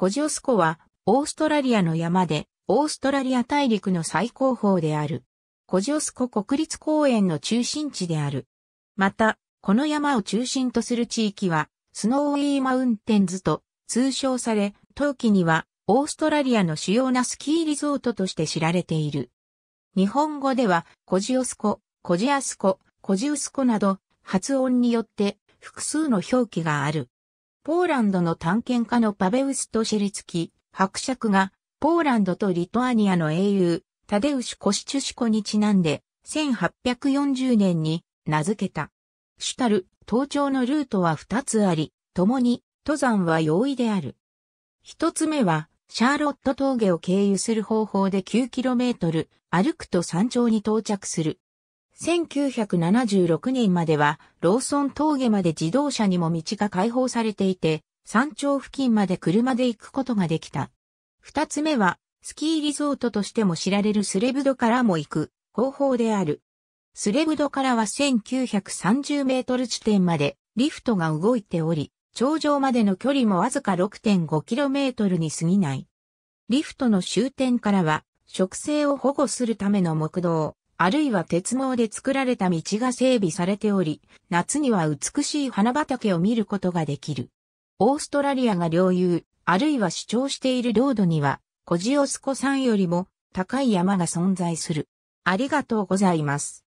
コジオスコは、オーストラリアの山で、オーストラリア大陸の最高峰である。コジオスコ国立公園の中心地である。また、この山を中心とする地域は、スノーウィーマウンテンズと通称され、冬季にはオーストラリアの主要なスキーリゾートとして知られている。日本語では、コジオスコ、コジアスコ、コジウスコなど、発音によって複数の表記がある。ポーランドの探検家のパベウストシェレツキ、伯爵が、ポーランドとリトアニアの英雄、タデウシコシチュシコにちなんで、1840年に名付けた。主たる登頂のルートは2つあり、共に登山は容易である。1つ目は、シャーロット峠を経由する方法で 9km 歩くと山頂に到着する。1976年までは、ローソン峠まで自動車にも道が開放されていて、山頂付近まで車で行くことができた。二つ目は、スキーリゾートとしても知られるスレブドからも行く方法である。スレブドからは1930メートル地点までリフトが動いており、頂上までの距離もわずか6 5トルに過ぎない。リフトの終点からは、植生を保護するための木道、あるいは鉄網で作られた道が整備されており、夏には美しい花畑を見ることができる。オーストラリアが領有、あるいは主張している領土には、コジオスコ山よりも高い山が存在する。ありがとうございます。